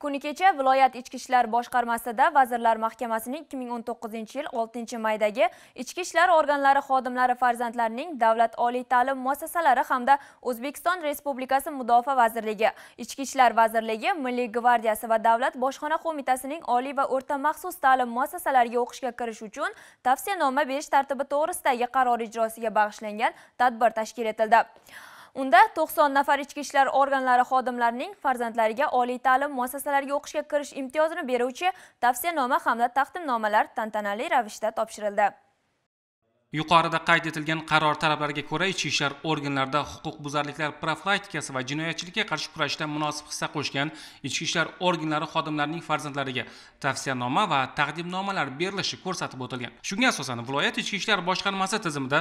kuni kecha viloyat ichki ishlar boshqarmasida vazirlar mahkamasining 2019 yil 6 maydagi ichki ishlar organlari xodimlari farzandlarining davlat oliy ta'lim muassasalari hamda o'zbekiston respublikasi mudofaa vazirligi ichki ishlar vazirligi milliy gvardiyasi va davlat bojxona qo'mitasining oliy va o'rta maxsus ta'lim muassasalariga o'qishga kirish uchun tavsiyanoma berish tartibi to'g'risidagi qaror ijrosiga bag'ishlangan tadbir tashkil etildi Unda 90 nafar ichki ishlar organlari xodimlarining farzandlariga oliy ta'lim muassasalariga o'qishga kirish imtiyozini beruvchi tavsiyanoma hamda taqdimnomalar tantanali ravishda topshirildi. yuqorida qayd etilgan qaror talablariga ko'ra ichki ishlar organlarida huquqbuzarliklar profilaktikasi va jinoyatchilikka qarshi kurashda munosib hissa qo'shgan ichki ishlar organlari xodimlarining farzandlariga tavsiyanoma va taqdimnomalar berilishi ko'rsatib o'tilgan shunga asosan viloyat ichki ishlar boshqarmasi tizimida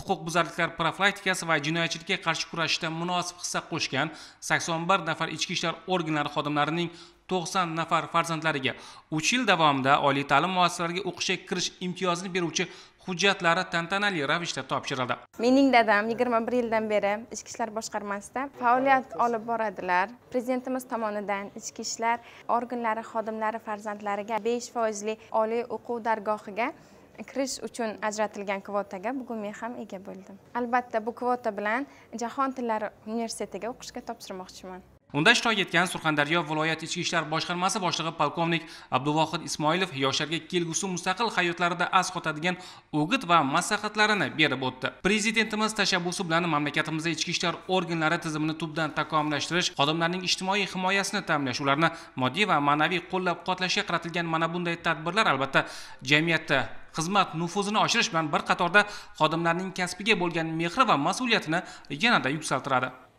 huquqbuzarliklar profilaktikasi va jinoyatchilikka qarshi kurashishda munosib hissa qo'shgan sakson bir nafar ichki ishlar organlari xodimlarining to'qson nafar farzandlariga uch yil davomida oliy ta'lim muassasalariga o'qishga kirish imtiyozini beruvchi hujjatlari tantanali ravishda topshirildi mening dadam yigirma bir yildan beri ichki ishlar boshqarmasida faoliyat olib boradilar prezidentimiz tomonidan ichki ishlar organlari xodimlari farzandlariga besh foizli oliy o'quv dargohiga kirish uchun ajratilgan kvotaga bugun men ham ega bo'ldim albatta bu kvota bilan jahon tillari universitetiga o'qishga topshirmoqchiman unda ishtirok etgan surxondaryo viloyat ichki ishlar boshqarmasi boshlig'i polkovnik abduvohid ismoilov yoshlarga kelgusi mustaqil hayotlarida as qotadigan o'g'it va maslahatlarini berib o'tdi prezidentimiz tashabbusi bilan mamlakatimizda ichki ishlar organlari tizimini tubdan takomillashtirish xodimlarning ijtimoiy himoyasini ta'minlash ularni moddiy va ma'naviy qo'llab quvvatlashga qaratilgan mana bunday tadbirlar albatta jamiyatda xizmat nufuzini oshirish bilan bir qatorda xodimlarning kasbiga bo'lgan mehri va mas'uliyatini yanada yuksaltiradi